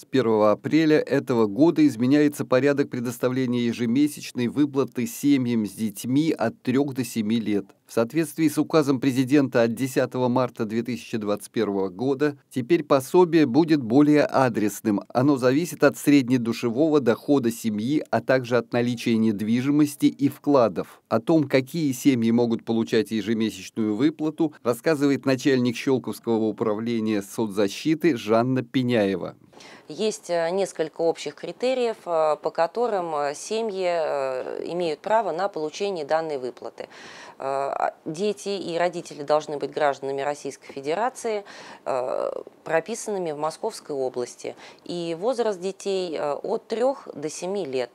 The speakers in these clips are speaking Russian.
С 1 апреля этого года изменяется порядок предоставления ежемесячной выплаты семьям с детьми от 3 до 7 лет. В соответствии с указом президента от 10 марта 2021 года, теперь пособие будет более адресным. Оно зависит от среднедушевого дохода семьи, а также от наличия недвижимости и вкладов. О том, какие семьи могут получать ежемесячную выплату, рассказывает начальник Щелковского управления соцзащиты Жанна Пеняева. Есть э, несколько общих критериев, э, по которым э, семьи имеют право на получение данной выплаты. А, дети и родители должны быть гражданами Российской Федерации, прописанными в Московской области. И возраст детей от 3 до 7 лет.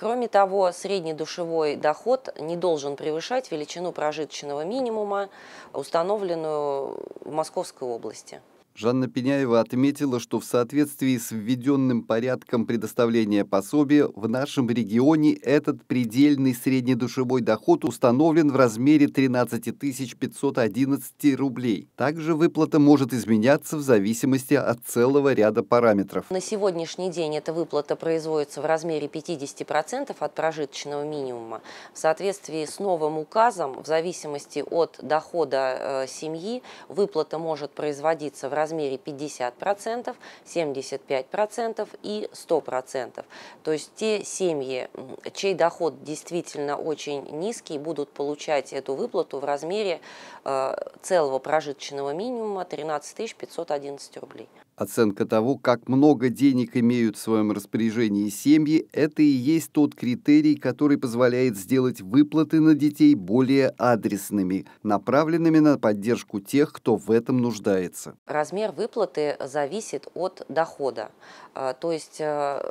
Кроме того, средний душевой доход не должен превышать величину прожиточного минимума, установленную в Московской области. Жанна Пеняева отметила, что в соответствии с введенным порядком предоставления пособия в нашем регионе этот предельный среднедушевой доход установлен в размере 13 511 рублей. Также выплата может изменяться в зависимости от целого ряда параметров. На сегодняшний день эта выплата производится в размере 50% от прожиточного минимума. В соответствии с новым указом, в зависимости от дохода э, семьи, выплата может производиться в размере размере 50%, 75% и 100%. То есть те семьи, чей доход действительно очень низкий, будут получать эту выплату в размере э, целого прожиточного минимума 13 511 рублей. Оценка того, как много денег имеют в своем распоряжении семьи, это и есть тот критерий, который позволяет сделать выплаты на детей более адресными, направленными на поддержку тех, кто в этом нуждается. Размер выплаты зависит от дохода. А, то есть э,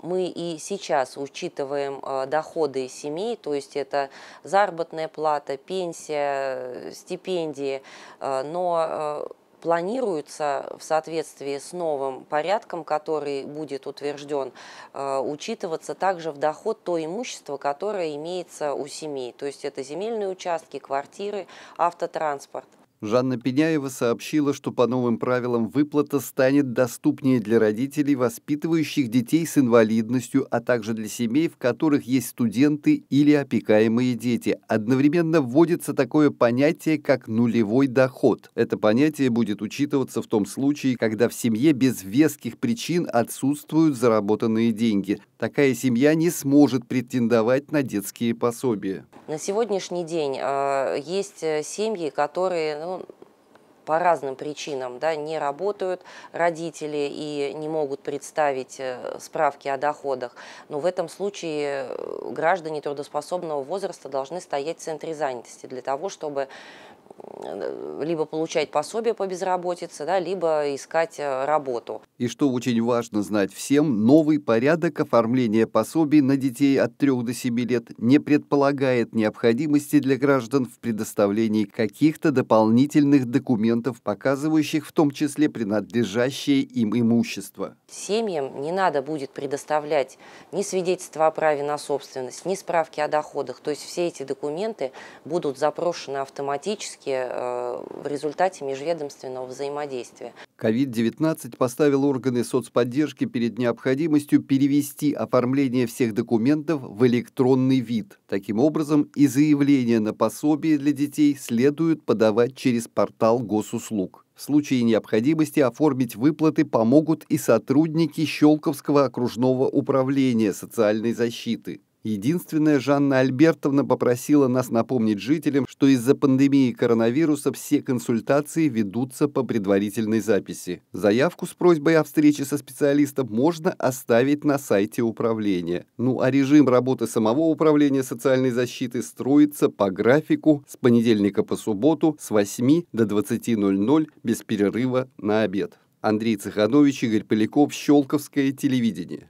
мы и сейчас учитываем э, доходы семей, то есть это заработная плата, пенсия, э, стипендии, но планируется в соответствии с новым порядком, который будет утвержден, э, учитываться также в доход то имущество, которое имеется у семей. То есть это земельные участки, квартиры, автотранспорт. Жанна Пеняева сообщила, что по новым правилам выплата станет доступнее для родителей, воспитывающих детей с инвалидностью, а также для семей, в которых есть студенты или опекаемые дети. Одновременно вводится такое понятие, как нулевой доход. Это понятие будет учитываться в том случае, когда в семье без веских причин отсутствуют заработанные деньги такая семья не сможет претендовать на детские пособия. На сегодняшний день а, э, есть семьи, которые ну, по разным причинам да, не работают родители и не могут представить э, справки о доходах. Но в этом случае э, граждане трудоспособного возраста должны стоять в центре занятости для того, чтобы либо получать пособие по безработице, да, либо искать э, работу. И что очень важно знать всем, новый порядок оформления пособий на детей от 3 до 7 лет не предполагает необходимости для граждан в предоставлении каких-то дополнительных документов, показывающих в том числе принадлежащее им имущество. Семьям не надо будет предоставлять ни свидетельства о праве на собственность, ни справки о доходах. То есть все эти документы будут запрошены автоматически выпуске э, в результате межведомственного взаимодействия. COVID-19 поставил органы соцподдержки перед необходимостью перевести оформление всех документов в электронный вид. Таким образом, и заявления на пособие для детей следует подавать через портал госуслуг. В случае необходимости оформить выплаты помогут и сотрудники Щелковского окружного управления социальной защиты. Единственная Жанна Альбертовна попросила нас напомнить жителям, что из-за пандемии коронавируса все консультации ведутся по предварительной записи. Заявку с просьбой о встрече со специалистом можно оставить на сайте управления. Ну а режим работы самого управления социальной защиты строится по графику с понедельника по субботу с 8 до 20.00 без перерыва на обед. Андрей Цеханович, Игорь Поляков, Щелковское телевидение.